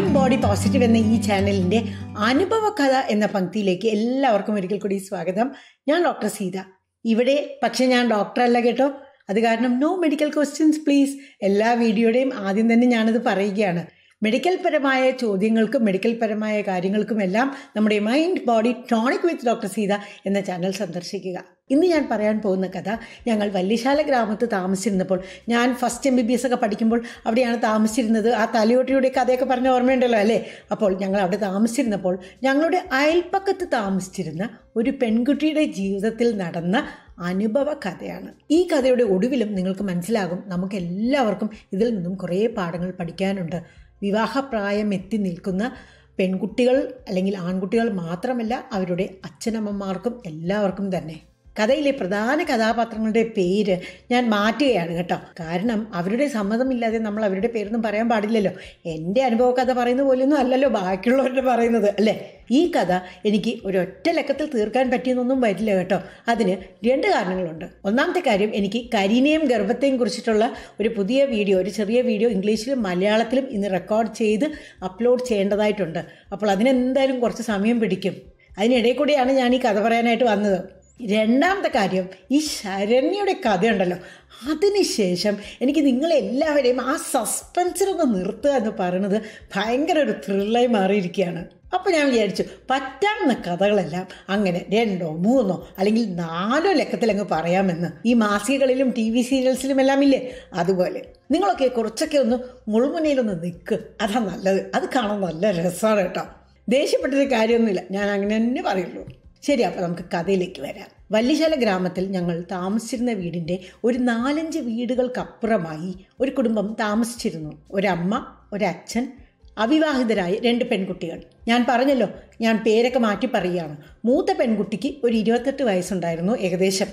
mind body positive എന്ന ഈ ചാനലിൻ്റെ അനുഭവ കഥ എന്ന പങ്ക്തിയിലേക്ക് എല്ലാവർക്കും ഒരിക്കൽ കൂടി സ്വാഗതം ഞാൻ ഡോക്ടർ സീത ഇവിടെ പക്ഷേ ഞാൻ ഡോക്ടറല്ല കേട്ടോ അത് കാരണം നോ മെഡിക്കൽ ക്വസ്റ്റ്യൻസ് പ്ലീസ് എല്ലാ വീഡിയോയുടെയും ആദ്യം തന്നെ ഞാനത് പറയുകയാണ് മെഡിക്കൽ പരമായ ചോദ്യങ്ങൾക്കും മെഡിക്കൽ പരമായ കാര്യങ്ങൾക്കും എല്ലാം നമ്മുടെ mind body tonic with doctor Seetha എന്ന ചാനൽ സന്ദർശിക്കുക ഇന്ന് ഞാൻ പറയാൻ പോകുന്ന കഥ ഞങ്ങൾ വല്യശാല ഗ്രാമത്ത് താമസിച്ചിരുന്നപ്പോൾ ഞാൻ first M B B S ഒക്കെ പഠിക്കുമ്പോൾ അവിടെയാണ് താമസിച്ചിരുന്നത് ആ തലയോട്ടിയുടെ കഥയൊക്കെ പറഞ്ഞ ഓർമ്മയുണ്ടല്ലോ അല്ലേ അപ്പോൾ ഞങ്ങൾ അവിടെ താമസിച്ചിരുന്നപ്പോൾ ഞങ്ങളുടെ അയൽപ്പക്കത്ത് താമസിച്ചിരുന്ന ഒരു പെൺകുട്ടിയുടെ ജീവിതത്തിൽ നടന്ന അനുഭവ കഥയാണ് ഈ കഥയുടെ ഒടുവിലും നിങ്ങൾക്ക് മനസ്സിലാകും നമുക്ക് എല്ലാവർക്കും ഇതിൽ നിന്നും കുറേ പാഠങ്ങൾ പഠിക്കാനുണ്ട് വിവാഹപ്രായം എത്തി നിൽക്കുന്ന പെൺകുട്ടികൾ അല്ലെങ്കിൽ ആൺകുട്ടികൾ മാത്രമല്ല അവരുടെ അച്ഛനമ്മമാർക്കും എല്ലാവർക്കും തന്നെ കഥയിലെ പ്രധാന കഥാപാത്രങ്ങളുടെ പേര് ഞാൻ മാറ്റുകയാണ് കേട്ടോ കാരണം അവരുടെ സമ്മതമില്ലാതെ നമ്മൾ അവരുടെ പേരൊന്നും പറയാൻ പാടില്ലല്ലോ എൻ്റെ അനുഭവ കഥ പറയുന്ന പോലെയൊന്നും അല്ലല്ലോ ബാക്കിയുള്ളവരുടെ പറയുന്നത് അല്ലേ ഈ കഥ എനിക്ക് ഒരൊറ്റ ലക്കത്തിൽ തീർക്കാൻ പറ്റിയെന്നൊന്നും വരില്ല കേട്ടോ അതിന് രണ്ട് കാരണങ്ങളുണ്ട് ഒന്നാമത്തെ കാര്യം എനിക്ക് കരീനയും ഗർഭത്തെയും കുറിച്ചിട്ടുള്ള ഒരു പുതിയ വീഡിയോ ഒരു ചെറിയ വീഡിയോ ഇംഗ്ലീഷിലും മലയാളത്തിലും ഇന്ന് റെക്കോർഡ് ചെയ്ത് അപ്ലോഡ് ചെയ്യേണ്ടതായിട്ടുണ്ട് അപ്പോൾ അതിനെന്തായാലും കുറച്ച് സമയം പിടിക്കും അതിനിടയിൽ കൂടിയാണ് ഞാൻ ഈ കഥ പറയാനായിട്ട് വന്നത് രണ്ടാമത്തെ കാര്യം ഈ ശരണ്യയുടെ കഥയുണ്ടല്ലോ അതിനുശേഷം എനിക്ക് നിങ്ങളെല്ലാവരെയും ആ സസ്പെൻസിലൊന്ന് നിർത്തുക എന്ന് പറയുന്നത് ഭയങ്കര ഒരു ത്രില്ലായി മാറിയിരിക്കുകയാണ് അപ്പോൾ ഞാൻ വിചാരിച്ചു പറ്റാവുന്ന കഥകളെല്ലാം അങ്ങനെ രണ്ടോ മൂന്നോ അല്ലെങ്കിൽ നാലോ ലക്കത്തിൽ അങ്ങ് പറയാമെന്ന് ഈ മാസികകളിലും ടി വി സീരിയൽസിലും എല്ലാം ഇല്ലേ അതുപോലെ നിങ്ങളൊക്കെ കുറച്ചൊക്കെ ഒന്ന് മുൾമുനയിലൊന്ന് നിൽക്കുക അതാ നല്ലത് അത് കാണാൻ നല്ല രസമാണ് കേട്ടോ ദേഷ്യപ്പെട്ടൊരു കാര്യമൊന്നുമില്ല ഞാൻ അങ്ങനെ തന്നെ പറയുള്ളൂ ശരി അപ്പോൾ നമുക്ക് കഥയിലേക്ക് വരാം വല്യശാല ഗ്രാമത്തിൽ ഞങ്ങൾ താമസിച്ചിരുന്ന വീടിൻ്റെ ഒരു നാലഞ്ച് വീടുകൾക്കപ്പുറമായി ഒരു കുടുംബം താമസിച്ചിരുന്നു ഒരമ്മ ഒരച്ഛൻ അവിവാഹിതരായ രണ്ട് പെൺകുട്ടികൾ ഞാൻ പറഞ്ഞല്ലോ ഞാൻ പേരൊക്കെ മാറ്റി പറയുകയാണ് മൂത്ത പെൺകുട്ടിക്ക് ഒരു ഇരുപത്തെട്ട് വയസ്സുണ്ടായിരുന്നു ഏകദേശം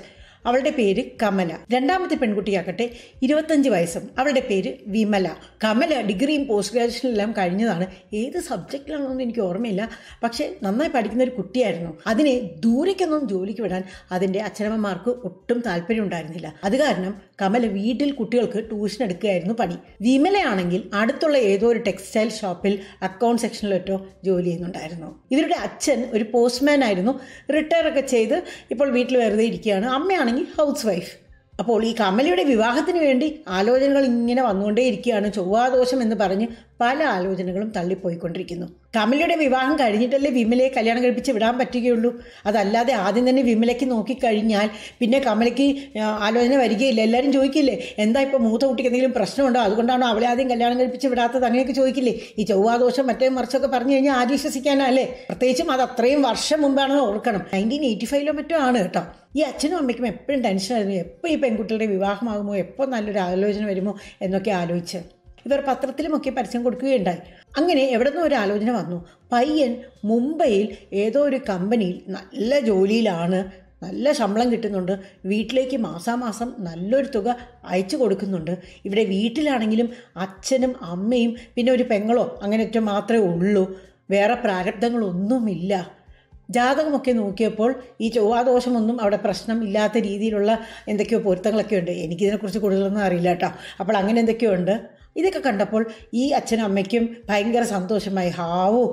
അവളുടെ പേര് കമല രണ്ടാമത്തെ പെൺകുട്ടിയാകട്ടെ ഇരുപത്തഞ്ച് വയസ്സും അവളുടെ പേര് വിമല കമല ഡിഗ്രിയും പോസ്റ്റ് ഗ്രാജുവേഷനും എല്ലാം കഴിഞ്ഞതാണ് ഏത് സബ്ജക്റ്റിലാണെന്ന് എനിക്ക് ഓർമ്മയില്ല പക്ഷേ നന്നായി പഠിക്കുന്ന ഒരു കുട്ടിയായിരുന്നു അതിനെ ദൂരേക്കൊന്നും ജോലിക്ക് വിടാൻ അതിൻ്റെ അച്ഛനമ്മമാർക്ക് ഒട്ടും താല്പര്യം ഉണ്ടായിരുന്നില്ല അത് കാരണം കമല വീട്ടിൽ കുട്ടികൾക്ക് ട്യൂഷൻ എടുക്കുകയായിരുന്നു പണി വിമലയാണെങ്കിൽ അടുത്തുള്ള ഏതോ ഒരു ടെക്സ്റ്റൈൽ ഷോപ്പിൽ അക്കൗണ്ട് സെക്ഷനിലൊറ്റോ ജോലി ചെയ്യുന്നുണ്ടായിരുന്നു ഇവരുടെ അച്ഛൻ ഒരു പോസ്റ്റ്മാൻ ആയിരുന്നു റിട്ടയർ ഒക്കെ ചെയ്ത് ഇപ്പോൾ വീട്ടിൽ വെറുതെ ഇരിക്കുകയാണ് അമ്മയാണ് ആണെങ്കിൽ ഹൗസ് വൈഫ് അപ്പോൾ ഈ കമലയുടെ വിവാഹത്തിന് വേണ്ടി ആലോചനകൾ ഇങ്ങനെ വന്നുകൊണ്ടേയിരിക്കുകയാണ് ചൊവ്വാദോഷം എന്ന് പറഞ്ഞ് പല ആലോചനകളും തള്ളിപ്പോയിക്കൊണ്ടിരിക്കുന്നു കമലിയുടെ വിവാഹം കഴിഞ്ഞിട്ടല്ലേ വിമലയെ കല്യാണം കഴിപ്പിച്ച് വിടാൻ പറ്റുകയുള്ളൂ അതല്ലാതെ ആദ്യം തന്നെ വിമലയ്ക്ക് നോക്കിക്കഴിഞ്ഞാൽ പിന്നെ കമലയ്ക്ക് ആലോചന വരികയില്ല എല്ലാവരും ചോദിക്കില്ലേ എന്താ ഇപ്പോൾ മൂത്ത കുട്ടിക്ക് എന്തെങ്കിലും പ്രശ്നമുണ്ടോ അതുകൊണ്ടാണോ അവളെ ആദ്യം കല്യാണം കഴിപ്പിച്ച് വിടാത്തത് അങ്ങനെയൊക്കെ ചോദിക്കില്ലേ ഈ ചൊവ്വാദോഷം മറ്റേ മറിച്ചൊക്കെ പറഞ്ഞു കഴിഞ്ഞാൽ ആര് വിശ്വസിക്കാനല്ലേ പ്രത്യേകിച്ചും അത് അത്രയും വർഷം മുമ്പാണെന്ന് ഓർക്കണം നയൻറ്റീൻ എയ്റ്റി ഫൈവിലോ മറ്റോ ആണ് കേട്ടോ ഈ അച്ഛനും അമ്മയ്ക്കും എപ്പോഴും ടെൻഷനായിരുന്നു എപ്പോൾ ഈ പെൺകുട്ടികളുടെ വിവാഹമാകുമോ എപ്പോൾ നല്ലൊരു ആലോചന വരുമോ എന്നൊക്കെ ആലോചിച്ച് ഇവർ പത്രത്തിലുമൊക്കെ പരസ്യം കൊടുക്കുകയുണ്ടായി അങ്ങനെ എവിടെ നിന്നും ഒരു ആലോചന വന്നു പയ്യൻ മുംബൈയിൽ ഏതോ ഒരു കമ്പനിയിൽ നല്ല ജോലിയിലാണ് നല്ല ശമ്പളം കിട്ടുന്നുണ്ട് വീട്ടിലേക്ക് മാസാമാസം നല്ലൊരു തുക അയച്ചു കൊടുക്കുന്നുണ്ട് ഇവിടെ വീട്ടിലാണെങ്കിലും അച്ഛനും അമ്മയും പിന്നെ ഒരു പെങ്ങളോ ഒറ്റ മാത്രമേ ഉള്ളൂ വേറെ പ്രാരബ്ധങ്ങളൊന്നുമില്ല ജാതകമൊക്കെ നോക്കിയപ്പോൾ ഈ ചൊവ്വാദോഷമൊന്നും അവിടെ പ്രശ്നം ഇല്ലാത്ത രീതിയിലുള്ള എന്തൊക്കെയോ പൊരുത്തങ്ങളൊക്കെ ഉണ്ട് എനിക്കിതിനെക്കുറിച്ച് കൂടുതലൊന്നും അറിയില്ല കേട്ടോ അപ്പോൾ അങ്ങനെ എന്തൊക്കെയോ ഉണ്ട് ഇതൊക്കെ കണ്ടപ്പോൾ ഈ അച്ഛനും അമ്മയ്ക്കും ഭയങ്കര സന്തോഷമായി ഹാവോ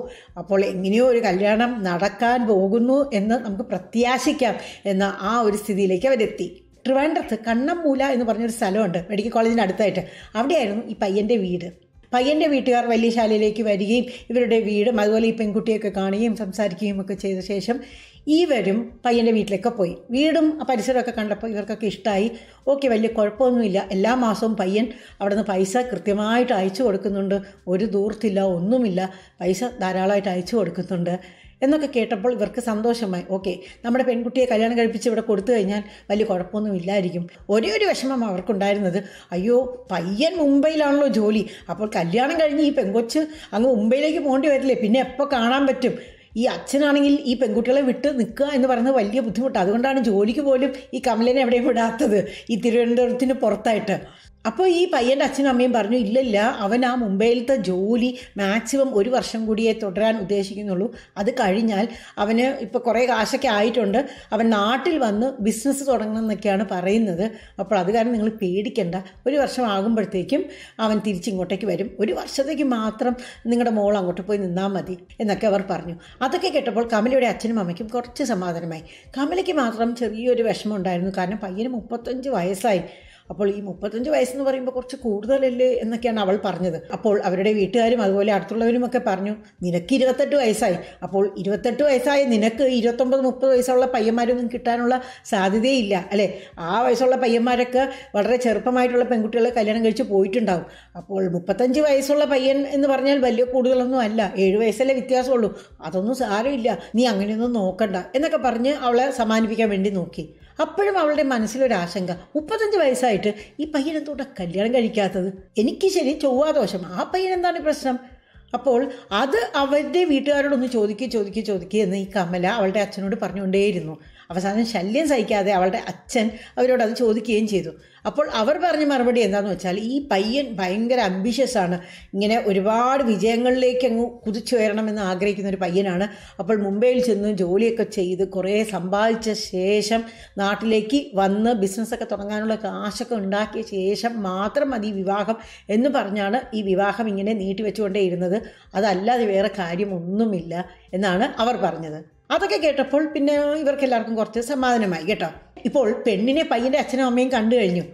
അപ്പോൾ എങ്ങനെയോ ഒരു കല്യാണം നടക്കാൻ പോകുന്നു എന്ന് നമുക്ക് പ്രത്യാശിക്കാം എന്ന ആ ഒരു സ്ഥിതിയിലേക്ക് അവരെത്തി ട്രിവാൻഡ്രത്ത് കണ്ണമ്മൂല എന്ന് പറഞ്ഞൊരു സ്ഥലമുണ്ട് മെഡിക്കൽ കോളേജിന് അടുത്തായിട്ട് അവിടെയായിരുന്നു ഈ പയ്യൻ്റെ വീട് പയ്യൻ്റെ വീട്ടുകാർ വലിയ ശാലയിലേക്ക് വരികയും ഇവരുടെ വീടും അതുപോലെ ഈ പെൺകുട്ടിയൊക്കെ കാണുകയും സംസാരിക്കുകയും ഒക്കെ ചെയ്ത ശേഷം ഇവരും പയ്യൻ്റെ വീട്ടിലേക്ക് പോയി വീടും പരിസരമൊക്കെ കണ്ടപ്പോൾ ഇവർക്കൊക്കെ ഇഷ്ടമായി ഓക്കെ വലിയ കുഴപ്പമൊന്നുമില്ല എല്ലാ മാസവും പയ്യൻ അവിടെ നിന്ന് പൈസ കൃത്യമായിട്ട് അയച്ചു കൊടുക്കുന്നുണ്ട് ഒരു ദൂർത്തില്ല ഒന്നുമില്ല പൈസ ധാരാളമായിട്ട് അയച്ചു കൊടുക്കുന്നുണ്ട് എന്നൊക്കെ കേട്ടപ്പോൾ ഇവർക്ക് സന്തോഷമായി ഓക്കെ നമ്മുടെ പെൺകുട്ടിയെ കല്യാണം കഴിപ്പിച്ച് ഇവിടെ കൊടുത്തു കഴിഞ്ഞാൽ വലിയ കുഴപ്പമൊന്നും ഇല്ലായിരിക്കും ഒരേ ഒരു വിഷമം അവർക്കുണ്ടായിരുന്നത് അയ്യോ പയ്യൻ മുംബൈയിലാണല്ലോ ജോലി അപ്പോൾ കല്യാണം കഴിഞ്ഞ് ഈ പെങ്കൊച്ച് അങ്ങ് മുംബൈയിലേക്ക് പോകേണ്ടി വരില്ലേ പിന്നെ എപ്പോൾ കാണാൻ പറ്റും ഈ അച്ഛനാണെങ്കിൽ ഈ പെൺകുട്ടികളെ വിട്ട് നിൽക്കുക എന്ന് പറയുന്നത് വലിയ ബുദ്ധിമുട്ടാണ് അതുകൊണ്ടാണ് ജോലിക്ക് പോലും ഈ കമലിനെ എവിടെയും വിടാത്തത് ഈ തിരുവനന്തപുരത്തിന് പുറത്തായിട്ട് അപ്പോൾ ഈ പയ്യൻ്റെ അച്ഛനും അമ്മയും പറഞ്ഞു ഇല്ലില്ല അവൻ ആ മുംബൈയിലത്തെ ജോലി മാക്സിമം ഒരു വർഷം കൂടിയേ തുടരാൻ ഉദ്ദേശിക്കുന്നുള്ളൂ അത് കഴിഞ്ഞാൽ അവന് ഇപ്പോൾ കുറേ കാശൊക്കെ ആയിട്ടുണ്ട് അവൻ നാട്ടിൽ വന്ന് ബിസിനസ് തുടങ്ങണം എന്നൊക്കെയാണ് പറയുന്നത് അപ്പോൾ അത് കാരണം നിങ്ങൾ പേടിക്കണ്ട ഒരു വർഷം ആകുമ്പോഴത്തേക്കും അവൻ തിരിച്ചിങ്ങോട്ടേക്ക് വരും ഒരു വർഷത്തേക്ക് മാത്രം നിങ്ങളുടെ മോൾ അങ്ങോട്ട് പോയി നിന്നാൽ മതി എന്നൊക്കെ അവർ പറഞ്ഞു അതൊക്കെ കേട്ടപ്പോൾ കമലയുടെ അച്ഛനും അമ്മയ്ക്കും കുറച്ച് സമാധാനമായി കമലയ്ക്ക് മാത്രം ചെറിയൊരു വിഷമം ഉണ്ടായിരുന്നു കാരണം പയ്യന് മുപ്പത്തഞ്ച് വയസ്സായി അപ്പോൾ ഈ മുപ്പത്തഞ്ച് വയസ്സെന്ന് പറയുമ്പോൾ കുറച്ച് കൂടുതലല്ലേ എന്നൊക്കെയാണ് അവൾ പറഞ്ഞത് അപ്പോൾ അവരുടെ വീട്ടുകാരും അതുപോലെ അടുത്തുള്ളവരും ഒക്കെ പറഞ്ഞു നിനക്ക് ഇരുപത്തെട്ട് വയസ്സായി അപ്പോൾ ഇരുപത്തെട്ട് വയസ്സായ നിനക്ക് ഇരുപത്തൊമ്പത് മുപ്പത് വയസ്സുള്ള പയ്യന്മാരൊന്നും കിട്ടാനുള്ള സാധ്യതയില്ല അല്ലേ ആ വയസ്സുള്ള പയ്യന്മാരൊക്കെ വളരെ ചെറുപ്പമായിട്ടുള്ള പെൺകുട്ടികളെ കല്യാണം കഴിച്ച് പോയിട്ടുണ്ടാവും അപ്പോൾ മുപ്പത്തഞ്ച് വയസ്സുള്ള പയ്യൻ എന്ന് പറഞ്ഞാൽ വലിയ കൂടുതലൊന്നും അല്ല ഏഴ് വയസ്സല്ലേ വ്യത്യാസമുള്ളൂ അതൊന്നും സാരമില്ല നീ അങ്ങനെയൊന്നും നോക്കണ്ട എന്നൊക്കെ പറഞ്ഞ് അവളെ സമാനിപ്പിക്കാൻ വേണ്ടി നോക്കി അപ്പോഴും അവളുടെ മനസ്സിലൊരാശങ്ക മുപ്പത്തഞ്ച് വയസ്സായിട്ട് ഈ പയ്യനെന്തുകൊണ്ട് കല്യാണം കഴിക്കാത്തത് എനിക്ക് ശരി ചൊവ്വാദോഷം ആ പയ്യനെന്താണ് പ്രശ്നം അപ്പോൾ അത് അവരുടെ വീട്ടുകാരോടൊന്ന് ചോദിക്കുക ചോദിക്കുക ചോദിക്കുക എന്ന് ഈ കമല അവളുടെ അച്ഛനോട് പറഞ്ഞുകൊണ്ടേയിരുന്നു അവസാനം ശല്യം സഹിക്കാതെ അവളുടെ അച്ഛൻ അവരോട് അത് ചോദിക്കുകയും ചെയ്തു അപ്പോൾ അവർ പറഞ്ഞ മറുപടി എന്താണെന്ന് വെച്ചാൽ ഈ പയ്യൻ ഭയങ്കര അംബിഷ്യസ് ആണ് ഇങ്ങനെ ഒരുപാട് വിജയങ്ങളിലേക്ക് അങ്ങ് കുതിച്ചുയരണമെന്ന് ആഗ്രഹിക്കുന്ന ഒരു പയ്യനാണ് അപ്പോൾ മുംബൈയിൽ ചെന്ന് ജോലിയൊക്കെ ചെയ്ത് കുറേ സമ്പാദിച്ച ശേഷം നാട്ടിലേക്ക് വന്ന് ബിസിനസ്സൊക്കെ തുടങ്ങാനുള്ള കാശൊക്കെ ഉണ്ടാക്കിയ ശേഷം മാത്രം മതി വിവാഹം എന്ന് പറഞ്ഞാണ് ഈ വിവാഹം ഇങ്ങനെ നീട്ടിവെച്ചുകൊണ്ടേയിരുന്നത് അതല്ലാതെ വേറെ കാര്യമൊന്നുമില്ല എന്നാണ് അവർ പറഞ്ഞത് അതൊക്കെ കേട്ടപ്പോൾ പിന്നെ ഇവർക്കെല്ലാവർക്കും കുറച്ച് സമാധാനമായി കേട്ടോ ഇപ്പോൾ പെണ്ണിനെ പയ്യൻ്റെ അച്ഛനും അമ്മയും കണ്ടു കഴിഞ്ഞു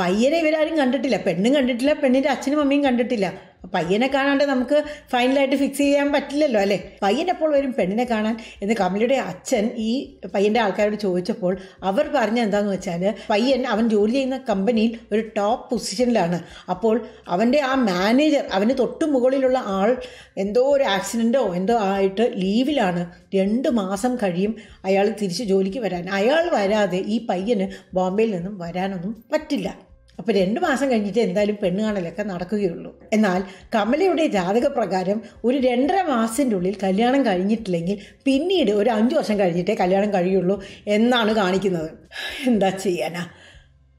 പയ്യനെ ഇവരാരും കണ്ടിട്ടില്ല പെണ്ണും കണ്ടിട്ടില്ല പെണ്ണിൻ്റെ അച്ഛനും അമ്മയും കണ്ടിട്ടില്ല പയ്യനെ കാണാണ്ട് നമുക്ക് ഫൈനലായിട്ട് ഫിക്സ് ചെയ്യാൻ പറ്റില്ലല്ലോ അല്ലേ പയ്യനെപ്പോൾ വരും പെണ്ണിനെ കാണാൻ എന്ന് കമലയുടെ അച്ഛൻ ഈ പയ്യൻ്റെ ആൾക്കാരോട് ചോദിച്ചപ്പോൾ അവർ പറഞ്ഞ എന്താണെന്ന് വെച്ചാൽ പയ്യൻ അവൻ ജോലി ചെയ്യുന്ന കമ്പനിയിൽ ഒരു ടോപ്പ് പൊസിഷനിലാണ് അപ്പോൾ അവൻ്റെ ആ മാനേജർ അവന് തൊട്ട് മുകളിലുള്ള ആൾ എന്തോ ഒരു ആക്സിഡൻറ്റോ എന്തോ ആയിട്ട് ലീവിലാണ് രണ്ട് മാസം കഴിയും അയാൾ തിരിച്ച് ജോലിക്ക് വരാൻ അയാൾ വരാതെ ഈ പയ്യന് ബോംബെയിൽ നിന്നും വരാനൊന്നും പറ്റില്ല അപ്പോൾ രണ്ട് മാസം കഴിഞ്ഞിട്ട് എന്തായാലും പെണ്ണുകാണലൊക്കെ നടക്കുകയുള്ളൂ എന്നാൽ കമലയുടെ ജാതകപ്രകാരം ഒരു രണ്ടര മാസത്തിൻ്റെ ഉള്ളിൽ കല്യാണം കഴിഞ്ഞിട്ടില്ലെങ്കിൽ പിന്നീട് ഒരു അഞ്ച് വർഷം കഴിഞ്ഞിട്ടേ കല്യാണം കഴിയുള്ളൂ എന്നാണ് കാണിക്കുന്നത് എന്താ ചെയ്യാനാ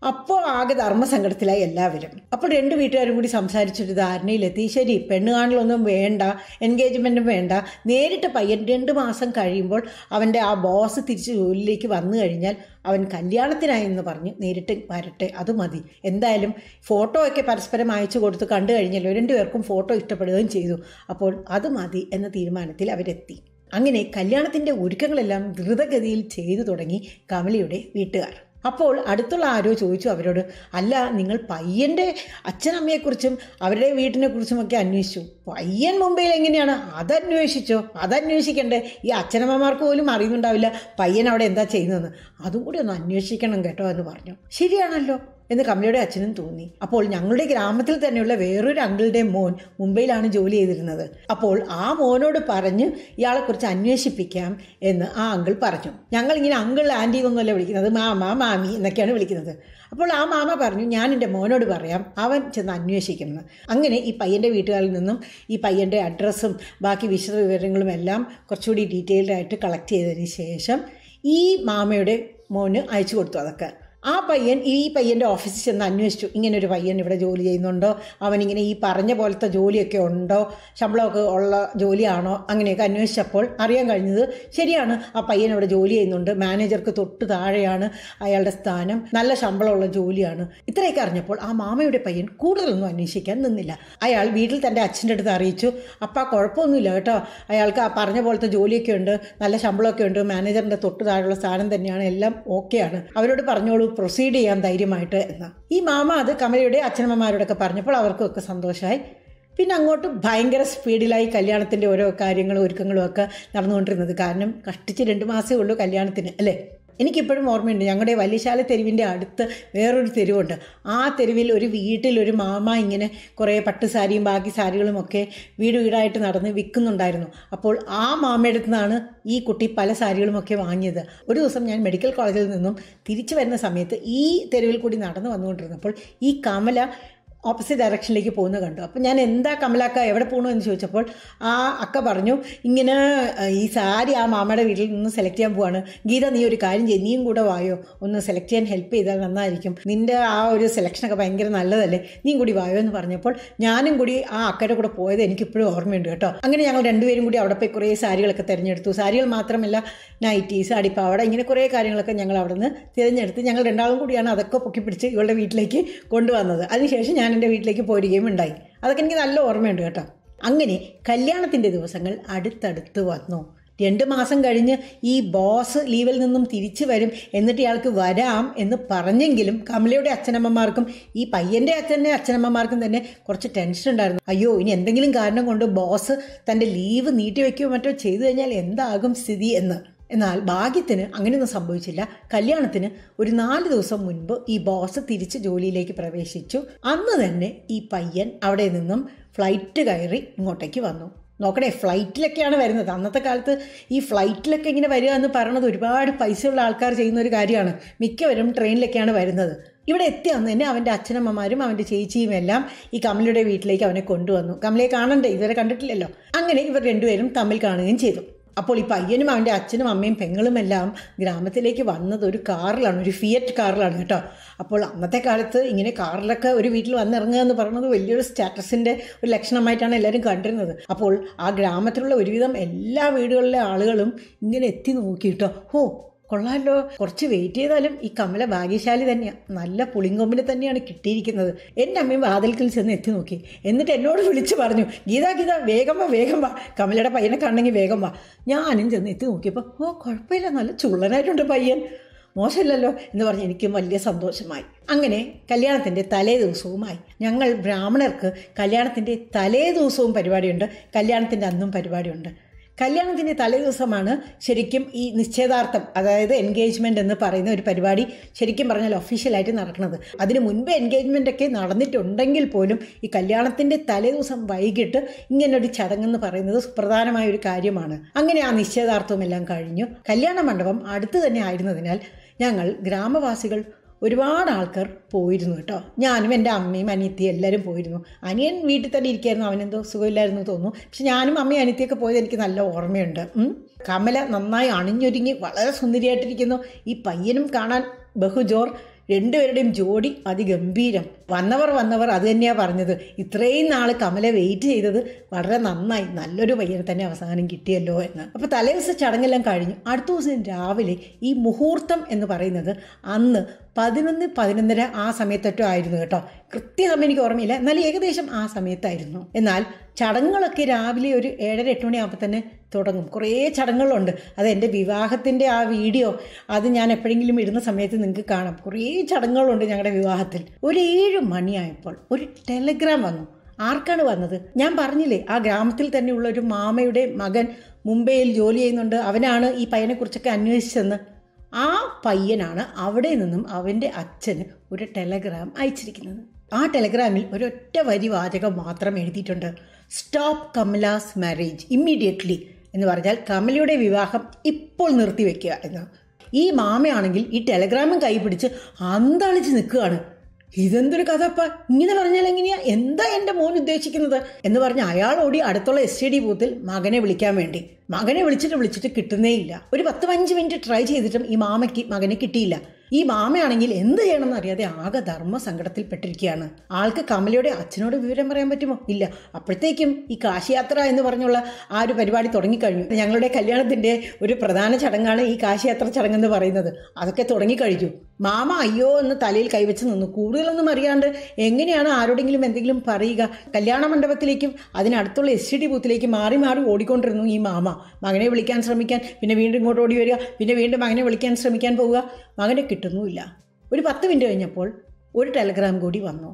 അപ്പോൾ ആകെ ധർമ്മസങ്കടത്തിലായി എല്ലാവരും അപ്പോൾ രണ്ട് വീട്ടുകാരും കൂടി സംസാരിച്ചൊരു ധാരണയിലെത്തി ശരി കാണലൊന്നും വേണ്ട എൻഗേജ്മെൻറ്റും വേണ്ട നേരിട്ട് പയ്യൻ രണ്ട് മാസം കഴിയുമ്പോൾ അവൻ്റെ ആ ബോസ് തിരിച്ച് ജോലിയിലേക്ക് വന്നു കഴിഞ്ഞാൽ അവൻ കല്യാണത്തിനായി എന്ന് പറഞ്ഞ് നേരിട്ട് വരട്ടെ അത് മതി എന്തായാലും ഫോട്ടോ ഒക്കെ പരസ്പരം അയച്ചു കൊടുത്ത് കണ്ടു കഴിഞ്ഞല്ലോ രണ്ടുപേർക്കും ഫോട്ടോ ഇഷ്ടപ്പെടുകയും ചെയ്തു അപ്പോൾ അത് മതി എന്ന തീരുമാനത്തിൽ അവരെത്തി അങ്ങനെ കല്യാണത്തിൻ്റെ ഒരുക്കങ്ങളെല്ലാം ദ്രുതഗതിയിൽ ചെയ്തു തുടങ്ങി കമലിയുടെ വീട്ടുകാർ അപ്പോൾ അടുത്തുള്ള ആരോ ചോദിച്ചു അവരോട് അല്ല നിങ്ങൾ പയ്യൻ്റെ അച്ഛനമ്മയെക്കുറിച്ചും അവരുടെ വീട്ടിനെ കുറിച്ചുമൊക്കെ അന്വേഷിച്ചു പയ്യൻ മുംബൈയിൽ എങ്ങനെയാണ് അതന്വേഷിച്ചോ അതന്വേഷിക്കണ്ടേ ഈ അച്ഛനമ്മമാർക്ക് പോലും അറിയുന്നുണ്ടാവില്ല പയ്യൻ അവിടെ എന്താ ചെയ്യുന്നതെന്ന് അതും കൂടി ഒന്ന് അന്വേഷിക്കണം കേട്ടോ എന്ന് പറഞ്ഞു ശരിയാണല്ലോ എന്ന് കമലയുടെ അച്ഛനും തോന്നി അപ്പോൾ ഞങ്ങളുടെ ഗ്രാമത്തിൽ തന്നെയുള്ള വേറൊരു അങ്കിളുടെ മോൻ മുംബൈയിലാണ് ജോലി ചെയ്തിരുന്നത് അപ്പോൾ ആ മോനോട് പറഞ്ഞ് ഇയാളെക്കുറിച്ച് അന്വേഷിപ്പിക്കാം എന്ന് ആ അങ്കിൾ പറഞ്ഞു ഞങ്ങൾ ഇങ്ങനെ അങ്കിൾ ആൻറ്റി എന്നല്ല വിളിക്കുന്നത് മാമ മാമി എന്നൊക്കെയാണ് വിളിക്കുന്നത് അപ്പോൾ ആ മാമ പറഞ്ഞു ഞാൻ എൻ്റെ മോനോട് പറയാം അവൻ ചെന്ന് അന്വേഷിക്കുന്നത് അങ്ങനെ ഈ പയ്യൻ്റെ വീട്ടുകാരിൽ നിന്നും ഈ പയ്യൻ്റെ അഡ്രസ്സും ബാക്കി വിശദവിവരങ്ങളും എല്ലാം കുറച്ചുകൂടി ഡീറ്റെയിൽഡായിട്ട് കളക്ട് ചെയ്തതിന് ശേഷം ഈ മാമയുടെ മോന് അയച്ചു കൊടുത്തു അതൊക്കെ ആ പയ്യൻ ഈ പയ്യൻ്റെ ഓഫീസിൽ ചെന്ന് അന്വേഷിച്ചു ഇങ്ങനൊരു പയ്യൻ ഇവിടെ ജോലി ചെയ്യുന്നുണ്ടോ അവനിങ്ങനെ ഈ പറഞ്ഞ പോലത്തെ ജോലിയൊക്കെ ഉണ്ടോ ശമ്പളമൊക്കെ ഉള്ള ജോലിയാണോ അങ്ങനെയൊക്കെ അന്വേഷിച്ചപ്പോൾ അറിയാൻ കഴിഞ്ഞത് ശരിയാണ് ആ പയ്യൻ ഇവിടെ ജോലി ചെയ്യുന്നുണ്ട് മാനേജർക്ക് തൊട്ട് താഴെയാണ് അയാളുടെ സ്ഥാനം നല്ല ശമ്പളമുള്ള ജോലിയാണ് ഇത്രയൊക്കെ അറിഞ്ഞപ്പോൾ ആ മാമയുടെ പയ്യൻ കൂടുതലൊന്നും അന്വേഷിക്കാൻ നിന്നില്ല അയാൾ വീട്ടിൽ തൻ്റെ അച്ഛൻ്റെ അടുത്ത് അറിയിച്ചു അപ്പം കുഴപ്പമൊന്നുമില്ല കേട്ടോ അയാൾക്ക് ആ പറഞ്ഞ പോലത്തെ ജോലിയൊക്കെ ഉണ്ട് നല്ല ശമ്പളമൊക്കെ ഉണ്ട് മാനേജറിൻ്റെ തൊട്ട് താഴെയുള്ള സ്ഥാനം തന്നെയാണ് എല്ലാം ഓക്കെയാണ് അവരോട് പറഞ്ഞോളൂ പ്രൊസീഡ് ചെയ്യാൻ ധൈര്യമായിട്ട് എന്ന് ഈ മാമ അത് കമലയുടെ അച്ഛനമ്മമാരോടൊക്കെ പറഞ്ഞപ്പോൾ അവർക്കൊക്കെ സന്തോഷമായി പിന്നെ അങ്ങോട്ട് ഭയങ്കര സ്പീഡിലായി കല്യാണത്തിൻ്റെ ഓരോ കാര്യങ്ങളും ഒരുക്കങ്ങളും ഒക്കെ നടന്നുകൊണ്ടിരുന്നത് കാരണം കഷ്ടിച്ച് രണ്ട് മാസമേ ഉള്ളൂ കല്യാണത്തിന് അല്ലേ എനിക്കിപ്പോഴും ഓർമ്മയുണ്ട് ഞങ്ങളുടെ വലിയശാല തെരുവിൻ്റെ അടുത്ത് വേറൊരു തെരുവുണ്ട് ആ തെരുവിൽ ഒരു വീട്ടിൽ ഒരു മാമ ഇങ്ങനെ കുറേ പട്ടുസാരിയും ബാക്കി സാരികളും ഒക്കെ വീട് വീടായിട്ട് നടന്ന് വിൽക്കുന്നുണ്ടായിരുന്നു അപ്പോൾ ആ മാമയുടെ നിന്നാണ് ഈ കുട്ടി പല സാരികളുമൊക്കെ വാങ്ങിയത് ഒരു ദിവസം ഞാൻ മെഡിക്കൽ കോളേജിൽ നിന്നും തിരിച്ചു വരുന്ന സമയത്ത് ഈ തെരുവിൽ കൂടി നടന്നു വന്നുകൊണ്ടിരുന്നപ്പോൾ ഈ കമല ഓപ്പോസിറ്റ് ഡയറക്ഷനിലേക്ക് പോകുന്നത് കണ്ടു അപ്പം ഞാൻ എന്താ കമലാക്ക എവിടെ പോകണോ എന്ന് ചോദിച്ചപ്പോൾ ആ അക്ക പറഞ്ഞു ഇങ്ങനെ ഈ സാരി ആ മാമയുടെ വീട്ടിൽ നിന്ന് സെലക്ട് ചെയ്യാൻ പോവാണ് ഗീത നീ ഒരു കാര്യം ചെയ്യും നീയും കൂടെ വായോ ഒന്ന് സെലക്ട് ചെയ്യാൻ ഹെൽപ്പ് ചെയ്താൽ നന്നായിരിക്കും നിൻ്റെ ആ ഒരു സെലക്ഷനൊക്കെ ഭയങ്കര നല്ലതല്ലേ നീയും കൂടി വായോ എന്ന് പറഞ്ഞപ്പോൾ ഞാനും കൂടി ആ അക്കയുടെ കൂടെ പോയത് എനിക്കിപ്പോഴും ഓർമ്മയുണ്ട് കേട്ടോ അങ്ങനെ ഞങ്ങൾ രണ്ടുപേരും കൂടി അവിടെ പോയി കുറേ സാരികളൊക്കെ തിരഞ്ഞെടുത്തു സാരികൾ മാത്രമല്ല നൈറ്റീസ് അടിപ്പാവട ഇങ്ങനെ കുറേ കാര്യങ്ങളൊക്കെ ഞങ്ങൾ അവിടെ നിന്ന് തിരഞ്ഞെടുത്ത് ഞങ്ങൾ രണ്ടാളും കൂടിയാണ് അതൊക്കെ പൊക്കിപ്പിടിച്ച് ഇവളുടെ വീട്ടിലേക്ക് കൊണ്ടുവന്നത് അതിനുശേഷം ഞാൻ എൻ്റെ വീട്ടിലേക്ക് പോരുകയും ഉണ്ടായി അതൊക്കെ എനിക്ക് നല്ല ഓർമ്മയുണ്ട് കേട്ടോ അങ്ങനെ കല്യാണത്തിൻ്റെ ദിവസങ്ങൾ അടുത്തടുത്ത് വന്നു രണ്ട് മാസം കഴിഞ്ഞ് ഈ ബോസ് ലീവിൽ നിന്നും തിരിച്ചു വരും എന്നിട്ട് ഇയാൾക്ക് വരാം എന്ന് പറഞ്ഞെങ്കിലും കമലയുടെ അച്ഛനമ്മമാർക്കും ഈ പയ്യൻ്റെ അച്ഛൻ്റെ അച്ഛനമ്മമാർക്കും തന്നെ കുറച്ച് ടെൻഷൻ ഉണ്ടായിരുന്നു അയ്യോ ഇനി എന്തെങ്കിലും കാരണം കൊണ്ട് ബോസ് തൻ്റെ ലീവ് നീട്ടിവെക്കുകയോ മറ്റോ ചെയ്തു കഴിഞ്ഞാൽ എന്താകും സ്ഥിതി എന്ന് എന്നാൽ ഭാഗ്യത്തിന് അങ്ങനെയൊന്നും സംഭവിച്ചില്ല കല്യാണത്തിന് ഒരു നാല് ദിവസം മുൻപ് ഈ ബോസ് തിരിച്ച് ജോലിയിലേക്ക് പ്രവേശിച്ചു അന്ന് തന്നെ ഈ പയ്യൻ അവിടെ നിന്നും ഫ്ലൈറ്റ് കയറി ഇങ്ങോട്ടേക്ക് വന്നു നോക്കണേ ഫ്ലൈറ്റിലൊക്കെയാണ് വരുന്നത് അന്നത്തെ കാലത്ത് ഈ ഫ്ലൈറ്റിലൊക്കെ ഇങ്ങനെ വരിക എന്ന് പറയണത് ഒരുപാട് പൈസയുള്ള ആൾക്കാർ ചെയ്യുന്ന ഒരു കാര്യമാണ് മിക്കവരും ട്രെയിനിലൊക്കെയാണ് വരുന്നത് ഇവിടെ എത്തി അന്ന് തന്നെ അവൻ്റെ അച്ഛനമ്മമാരും അവൻ്റെ ചേച്ചിയും എല്ലാം ഈ കമലയുടെ വീട്ടിലേക്ക് അവനെ കൊണ്ടുവന്നു കമലയെ കാണണ്ടേ ഇവരെ കണ്ടിട്ടില്ലല്ലോ അങ്ങനെ ഇവർ രണ്ടുപേരും തമ്മിൽ കാണുകയും ചെയ്തു അപ്പോൾ ഈ പയ്യനും അവൻ്റെ അച്ഛനും അമ്മയും പെങ്ങളുമെല്ലാം ഗ്രാമത്തിലേക്ക് വന്നത് ഒരു കാറിലാണ് ഒരു ഫിയറ്റ് കാറിലാണ് കേട്ടോ അപ്പോൾ അന്നത്തെ കാലത്ത് ഇങ്ങനെ കാറിലൊക്കെ ഒരു വീട്ടിൽ വന്നിറങ്ങുക എന്ന് പറയുന്നത് വലിയൊരു സ്റ്റാറ്റസിൻ്റെ ഒരു ലക്ഷണമായിട്ടാണ് എല്ലാവരും കണ്ടിരുന്നത് അപ്പോൾ ആ ഗ്രാമത്തിലുള്ള ഒരുവിധം എല്ലാ വീടുകളിലെ ആളുകളും ഇങ്ങനെ എത്തി നോക്കി കേട്ടോ ഓ കൊള്ളാമല്ലോ കുറച്ച് വെയിറ്റ് ചെയ്താലും ഈ കമല ഭാഗ്യശാലി തന്നെയാണ് നല്ല പുളിങ്കൊമ്പിൽ തന്നെയാണ് കിട്ടിയിരിക്കുന്നത് എൻ്റെ അമ്മയും വാതിൽക്കിൽ ചെന്ന് എത്തി നോക്കി എന്നിട്ട് എന്നോട് വിളിച്ചു പറഞ്ഞു ഗീത ഗീത വേഗം വാ വേഗം വാ കമലയുടെ പയ്യനെ കാണണമെങ്കിൽ വേഗം വാ ഞാനും ചെന്ന് എത്തി നോക്കിയപ്പോൾ ഓ കുഴപ്പമില്ല നല്ല ചുള്ളനായിട്ടുണ്ട് പയ്യൻ മോശമില്ലല്ലോ എന്ന് പറഞ്ഞ് എനിക്കും വലിയ സന്തോഷമായി അങ്ങനെ കല്യാണത്തിൻ്റെ തലേ ദിവസവുമായി ഞങ്ങൾ ബ്രാഹ്മണർക്ക് കല്യാണത്തിൻ്റെ തലേ ദിവസവും പരിപാടിയുണ്ട് കല്യാണത്തിൻ്റെ അന്നും പരിപാടിയുണ്ട് കല്യാണത്തിൻ്റെ തലേദിവസമാണ് ശരിക്കും ഈ നിശ്ചയദാർത്ഥം അതായത് എൻഗേജ്മെൻ്റ് എന്ന് പറയുന്ന ഒരു പരിപാടി ശരിക്കും പറഞ്ഞാൽ ഒഫീഷ്യലായിട്ട് നടക്കുന്നത് അതിന് മുൻപ് എൻഗേജ്മെൻറ്റൊക്കെ നടന്നിട്ടുണ്ടെങ്കിൽ പോലും ഈ കല്യാണത്തിൻ്റെ തലേദിവസം വൈകിട്ട് ഇങ്ങനൊരു ചടങ്ങെന്ന് പറയുന്നത് സുപ്രധാനമായ ഒരു കാര്യമാണ് അങ്ങനെ ആ നിശ്ചയദാർത്ഥവും എല്ലാം കഴിഞ്ഞു കല്യാണ മണ്ഡപം അടുത്ത് തന്നെ ആയിരുന്നതിനാൽ ഞങ്ങൾ ഗ്രാമവാസികൾ ഒരുപാട് ആൾക്കാർ പോയിരുന്നു കേട്ടോ ഞാനും എൻ്റെ അമ്മയും അനിയത്തിയും എല്ലാവരും പോയിരുന്നു അനിയൻ വീട്ടിൽ തന്നെ ഇരിക്കായിരുന്നു അവനെന്തോ സുഖമില്ലായിരുന്നു തോന്നുന്നു പക്ഷെ ഞാനും അമ്മയും അനിയത്തിയൊക്കെ പോയത് എനിക്ക് നല്ല ഓർമ്മയുണ്ട് കമല നന്നായി അണിഞ്ഞൊരുങ്ങി വളരെ സുന്ദരിയായിട്ടിരിക്കുന്നു ഈ പയ്യനും കാണാൻ ബഹുജോർ രണ്ടുപേരുടെയും ജോഡി അതിഗംഭീരം വന്നവർ വന്നവർ അത് തന്നെയാണ് പറഞ്ഞത് ഇത്രയും നാൾ കമല വെയിറ്റ് ചെയ്തത് വളരെ നന്നായി നല്ലൊരു പയ്യനെ തന്നെ അവസാനം കിട്ടിയല്ലോ എന്ന് അപ്പോൾ തലേ ദിവസം ചടങ്ങെല്ലാം കഴിഞ്ഞു അടുത്ത ദിവസം രാവിലെ ഈ മുഹൂർത്തം എന്ന് പറയുന്നത് അന്ന് പതിനൊന്ന് പതിനൊന്നര ആ സമയത്തൊറ്റോ ആയിരുന്നു കേട്ടോ കൃത്യസമയം എനിക്ക് ഓർമ്മയില്ല എന്നാലും ഏകദേശം ആ സമയത്തായിരുന്നു എന്നാൽ ചടങ്ങുകളൊക്കെ രാവിലെ ഒരു ഏഴര എട്ട് മണിയാകുമ്പോൾ തന്നെ തുടങ്ങും കുറേ ചടങ്ങുകളുണ്ട് അത് എൻ്റെ വിവാഹത്തിൻ്റെ ആ വീഡിയോ അത് ഞാൻ എപ്പോഴെങ്കിലും ഇടുന്ന സമയത്ത് നിങ്ങൾക്ക് കാണാം കുറേ ചടങ്ങുകളുണ്ട് ഞങ്ങളുടെ വിവാഹത്തിൽ ഒരു ഏഴ് മണിയായപ്പോൾ ഒരു ടെലഗ്രാം വന്നു ആർക്കാണ് വന്നത് ഞാൻ പറഞ്ഞില്ലേ ആ ഗ്രാമത്തിൽ തന്നെയുള്ള ഒരു മാമയുടെ മകൻ മുംബൈയിൽ ജോലി ചെയ്യുന്നുണ്ട് അവനാണ് ഈ പയ്യനെക്കുറിച്ചൊക്കെ അന്വേഷിച്ചെന്ന് ആ പയ്യനാണ് അവിടെ നിന്നും അവൻ്റെ അച്ഛന് ഒരു ടെലഗ്രാം അയച്ചിരിക്കുന്നത് ആ ടെലഗ്രാമിൽ ഒരൊറ്റ വരി വാചകം മാത്രം എഴുതിയിട്ടുണ്ട് സ്റ്റോപ്പ് കമലാസ് മാരേജ് ഇമ്മീഡിയറ്റ്ലി എന്ന് പറഞ്ഞാൽ കമലയുടെ വിവാഹം ഇപ്പോൾ നിർത്തിവെക്കുക എന്ന് ഈ മാമയാണെങ്കിൽ ഈ ടെലഗ്രാമും കൈപിടിച്ച് അന്താളിച്ച് നിൽക്കുകയാണ് ഇതെന്തൊരു കഥപ്പ ഇങ്ങനെ പറഞ്ഞാൽ എങ്ങനെയാ എന്താ എൻ്റെ മോൻ ഉദ്ദേശിക്കുന്നത് എന്ന് പറഞ്ഞ അയാൾ ഓടി അടുത്തുള്ള എസ് ടി ഡി ബൂത്തിൽ മകനെ വിളിക്കാൻ വേണ്ടി മകനെ വിളിച്ചിട്ട് വിളിച്ചിട്ട് കിട്ടുന്നേ ഇല്ല ഒരു പത്ത് പതിനഞ്ച് മിനിറ്റ് ട്രൈ ചെയ്തിട്ടും ഈ മാമയ്ക്ക് മകനെ കിട്ടിയില്ല ഈ മാമയാണെങ്കിൽ എന്ത് ചെയ്യണമെന്ന് അറിയാതെ ആകെ ധർമ്മ സങ്കടത്തിൽപ്പെട്ടിരിക്കുകയാണ് ആൾക്ക് കമലയുടെ അച്ഛനോട് വിവരം പറയാൻ പറ്റുമോ ഇല്ല അപ്പോഴത്തേക്കും ഈ കാശിയാത്ര എന്ന് പറഞ്ഞുള്ള ആ ഒരു പരിപാടി തുടങ്ങിക്കഴിഞ്ഞു ഞങ്ങളുടെ കല്യാണത്തിൻ്റെ ഒരു പ്രധാന ചടങ്ങാണ് ഈ കാശിയാത്ര എന്ന് പറയുന്നത് അതൊക്കെ തുടങ്ങിക്കഴിഞ്ഞു മാമ അയ്യോ എന്ന് തലയിൽ കൈവച്ച് നിന്നു കൂടുതലൊന്നും അറിയാണ്ട് എങ്ങനെയാണ് ആരോടെങ്കിലും എന്തെങ്കിലും പറയുക കല്യാണ മണ്ഡപത്തിലേക്കും അതിനടുത്തുള്ള എസ് ഡി ബൂത്തിലേക്ക് മാറി മാറി ഓടിക്കൊണ്ടിരുന്നു ഈ മാമ മകനെ വിളിക്കാൻ ശ്രമിക്കാൻ പിന്നെ വീണ്ടും ഇങ്ങോട്ട് ഓടി വരിക പിന്നെ വീണ്ടും മകനെ വിളിക്കാൻ ശ്രമിക്കാൻ പോവുക മകനെ കിട്ടുന്നുമില്ല ഒരു പത്ത് മിനിറ്റ് കഴിഞ്ഞപ്പോൾ ഒരു ടെലഗ്രാം കൂടി വന്നു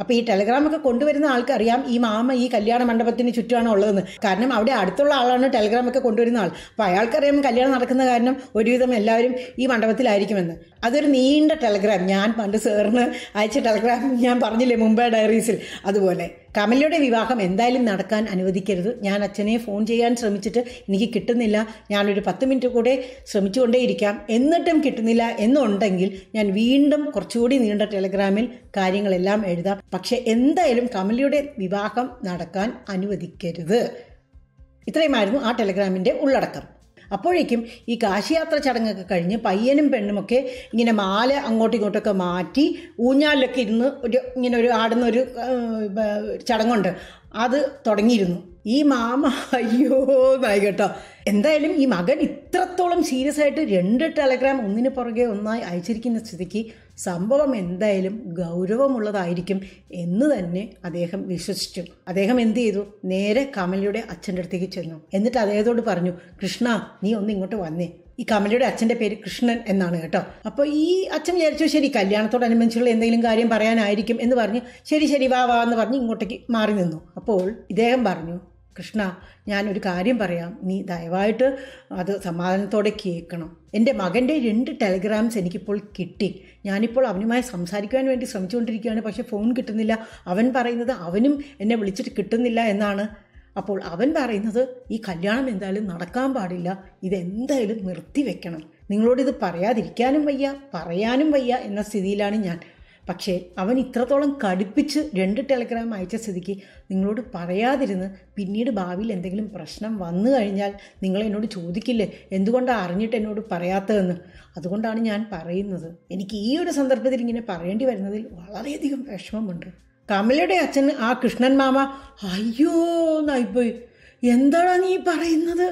അപ്പോൾ ഈ ടെലഗ്രാമൊക്കെ കൊണ്ടുവരുന്ന ആൾക്കറിയാം ഈ മാമ ഈ കല്യാണ മണ്ഡപത്തിന് ചുറ്റുമാണ് ഉള്ളതെന്ന് കാരണം അവിടെ അടുത്തുള്ള ആളാണ് ടെലഗ്രാമൊക്കെ കൊണ്ടുവരുന്ന ആൾ അപ്പോൾ അയാൾക്കറിയാം കല്യാണം നടക്കുന്ന കാരണം ഒരുവിധം എല്ലാവരും ഈ മണ്ഡപത്തിലായിരിക്കുമെന്ന് അതൊരു നീണ്ട ടെലഗ്രാം ഞാൻ പണ്ട് സാറിന് അയച്ച ടെലഗ്രാം ഞാൻ പറഞ്ഞില്ലേ മുംബൈ ഡയറീസിൽ അതുപോലെ കമലയുടെ വിവാഹം എന്തായാലും നടക്കാൻ അനുവദിക്കരുത് ഞാൻ അച്ഛനെ ഫോൺ ചെയ്യാൻ ശ്രമിച്ചിട്ട് എനിക്ക് കിട്ടുന്നില്ല ഞാനൊരു പത്ത് മിനിറ്റ് കൂടെ ശ്രമിച്ചുകൊണ്ടേയിരിക്കാം എന്നിട്ടും കിട്ടുന്നില്ല എന്നുണ്ടെങ്കിൽ ഞാൻ വീണ്ടും കുറച്ചുകൂടി നീണ്ട ടെലഗ്രാമിൽ കാര്യങ്ങളെല്ലാം എഴുതാം പക്ഷേ എന്തായാലും കമലയുടെ വിവാഹം നടക്കാൻ അനുവദിക്കരുത് ഇത്രയുമായിരുന്നു ആ ടെലഗ്രാമിൻ്റെ ഉള്ളടക്കം അപ്പോഴേക്കും ഈ കാശിയാത്ര ചടങ്ങൊക്കെ കഴിഞ്ഞ് പയ്യനും പെണ്ണുമൊക്കെ ഇങ്ങനെ മാല അങ്ങോട്ടും ഇങ്ങോട്ടൊക്കെ മാറ്റി ഊഞ്ഞാലിലൊക്കെ ഇരുന്ന് ഒരു ഇങ്ങനെ ഒരു ആടുന്ന ഒരു ചടങ്ങുണ്ട് അത് തുടങ്ങിയിരുന്നു ഈ മാമ അയ്യോ നായി കേട്ടോ എന്തായാലും ഈ മകൻ ഇത്രത്തോളം സീരിയസ് ആയിട്ട് രണ്ട് ടെലഗ്രാം ഒന്നിന് പുറകെ ഒന്നായി അയച്ചിരിക്കുന്ന സ്ഥിതിക്ക് സംഭവം എന്തായാലും ഗൗരവമുള്ളതായിരിക്കും എന്ന് തന്നെ അദ്ദേഹം വിശ്വസിച്ചു അദ്ദേഹം എന്ത് ചെയ്തു നേരെ കമലയുടെ അച്ഛൻ്റെ അടുത്തേക്ക് ചെന്നു എന്നിട്ട് അദ്ദേഹത്തോട് പറഞ്ഞു കൃഷ്ണ നീ ഒന്ന് ഇങ്ങോട്ട് വന്നേ ഈ കമലയുടെ അച്ഛൻ്റെ പേര് കൃഷ്ണൻ എന്നാണ് കേട്ടോ അപ്പോൾ ഈ അച്ഛൻ വിചാരിച്ചു ശരി കല്യാണത്തോടനുബന്ധിച്ചുള്ള എന്തെങ്കിലും കാര്യം പറയാനായിരിക്കും എന്ന് പറഞ്ഞ് ശരി ശരി വാ വാ എന്ന് പറഞ്ഞ് ഇങ്ങോട്ടേക്ക് മാറി നിന്നു അപ്പോൾ ഇദ്ദേഹം പറഞ്ഞു കൃഷ്ണ ഞാനൊരു കാര്യം പറയാം നീ ദയവായിട്ട് അത് സമാധാനത്തോടെ കേൾക്കണം എൻ്റെ മകൻ്റെ രണ്ട് ടെലഗ്രാംസ് എനിക്കിപ്പോൾ കിട്ടി ഞാനിപ്പോൾ അവനുമായി സംസാരിക്കാൻ വേണ്ടി ശ്രമിച്ചുകൊണ്ടിരിക്കുകയാണ് പക്ഷേ ഫോൺ കിട്ടുന്നില്ല അവൻ പറയുന്നത് അവനും എന്നെ വിളിച്ചിട്ട് കിട്ടുന്നില്ല എന്നാണ് അപ്പോൾ അവൻ പറയുന്നത് ഈ കല്യാണം എന്തായാലും നടക്കാൻ പാടില്ല ഇതെന്തായാലും നിർത്തിവെക്കണം നിങ്ങളോട് ഇത് പറയാതിരിക്കാനും വയ്യ പറയാനും വയ്യ എന്ന സ്ഥിതിയിലാണ് ഞാൻ പക്ഷേ അവൻ ഇത്രത്തോളം കടുപ്പിച്ച് രണ്ട് ടെലഗ്രാം അയച്ച സ്ഥിതിക്ക് നിങ്ങളോട് പറയാതിരുന്ന് പിന്നീട് ഭാവിയിൽ എന്തെങ്കിലും പ്രശ്നം വന്നു കഴിഞ്ഞാൽ നിങ്ങൾ എന്നോട് ചോദിക്കില്ലേ എന്തുകൊണ്ടാണ് അറിഞ്ഞിട്ട് എന്നോട് പറയാത്തതെന്ന് അതുകൊണ്ടാണ് ഞാൻ പറയുന്നത് എനിക്ക് ഈ ഒരു സന്ദർഭത്തിൽ ഇങ്ങനെ പറയേണ്ടി വരുന്നതിൽ വളരെയധികം വിഷമമുണ്ട് കമലയുടെ അച്ഛൻ ആ കൃഷ്ണൻ മാമ അയ്യോ എന്നായിപ്പോയി എന്താണ് നീ പറയുന്നത്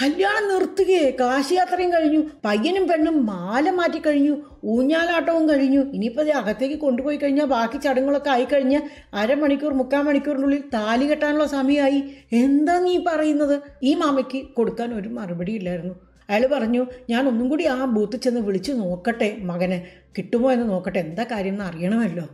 കല്യാണം നിർത്തുകയെ കാശി കഴിഞ്ഞു പയ്യനും പെണ്ണും മാല മാറ്റി കഴിഞ്ഞു ഊഞ്ഞാലാട്ടവും കഴിഞ്ഞു ഇനിയിപ്പോൾ അത് അകത്തേക്ക് കൊണ്ടുപോയി കഴിഞ്ഞാൽ ബാക്കി ചടങ്ങുകളൊക്കെ ആയിക്കഴിഞ്ഞാൽ അരമണിക്കൂർ മുക്കാൽ മണിക്കൂറിനുള്ളിൽ താലി കെട്ടാനുള്ള സമയമായി എന്താ നീ പറയുന്നത് ഈ മാമയ്ക്ക് കൊടുക്കാൻ ഒരു മറുപടി ഇല്ലായിരുന്നു അയാൾ പറഞ്ഞു ഞാൻ ഒന്നും കൂടി ആ ബൂത്ത് ചെന്ന് വിളിച്ചു നോക്കട്ടെ മകനെ കിട്ടുമോ എന്ന് നോക്കട്ടെ എന്താ കാര്യം എന്ന് അറിയണമല്ലോ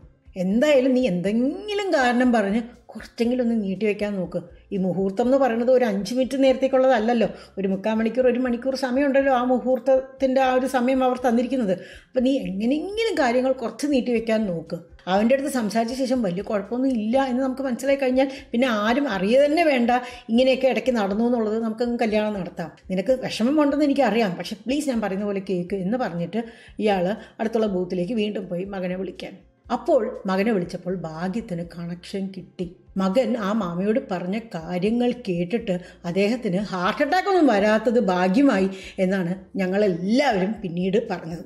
എന്തായാലും നീ എന്തെങ്കിലും കാരണം പറഞ്ഞ് കുറച്ചെങ്കിലും ഒന്ന് നീട്ടി വയ്ക്കാൻ നോക്ക് ഈ മുഹൂർത്തം എന്ന് പറയുന്നത് ഒരു അഞ്ച് മിനിറ്റ് നേരത്തേക്കുള്ളതല്ലല്ലോ ഒരു മുക്കാൽ മണിക്കൂർ ഒരു മണിക്കൂർ സമയമുണ്ടല്ലോ ആ മുഹൂർത്തത്തിൻ്റെ ആ ഒരു സമയം അവർ തന്നിരിക്കുന്നത് അപ്പം നീ എങ്ങനെയെങ്കിലും കാര്യങ്ങൾ കുറച്ച് നീട്ടി വെക്കാൻ നോക്ക് അവൻ്റെ അടുത്ത് സംസാരിച്ച ശേഷം വലിയ കുഴപ്പമൊന്നും ഇല്ല എന്ന് നമുക്ക് മനസ്സിലായി കഴിഞ്ഞാൽ പിന്നെ ആരും അറിയുക തന്നെ വേണ്ട ഇങ്ങനെയൊക്കെ ഇടയ്ക്ക് നടന്നു എന്നുള്ളത് നമുക്ക് കല്യാണം നടത്താം നിനക്ക് വിഷമമുണ്ടെന്ന് എനിക്കറിയാം പക്ഷെ പ്ലീസ് ഞാൻ പറയുന്ന പോലെ കേക്ക് എന്ന് പറഞ്ഞിട്ട് ഇയാൾ അടുത്തുള്ള ബൂത്തിലേക്ക് വീണ്ടും പോയി മകനെ വിളിക്കാൻ അപ്പോൾ മകനെ വിളിച്ചപ്പോൾ ഭാഗ്യത്തിന് കണക്ഷൻ കിട്ടി മകൻ ആ മാമയോട് പറഞ്ഞ കാര്യങ്ങൾ കേട്ടിട്ട് അദ്ദേഹത്തിന് ഹാർട്ട് അറ്റാക്ക് ഒന്നും വരാത്തത് ഭാഗ്യമായി എന്നാണ് ഞങ്ങളെല്ലാവരും പിന്നീട് പറഞ്ഞത്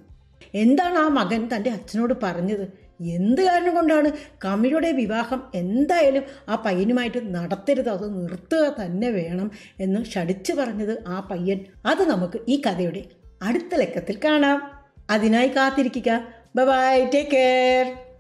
എന്താണ് ആ മകൻ തൻ്റെ അച്ഛനോട് പറഞ്ഞത് എന്ത് കാരണം കൊണ്ടാണ് കമിയുടെ വിവാഹം എന്തായാലും ആ പയ്യനുമായിട്ട് നടത്തരുത് അത് നിർത്തുക തന്നെ വേണം എന്ന് ഷടിച്ചു പറഞ്ഞത് ആ പയ്യൻ അത് നമുക്ക് ഈ കഥയുടെ അടുത്ത ലക്കത്തിൽ കാണാം അതിനായി കാത്തിരിക്കുക ബൈ ടേക്ക് കെയർ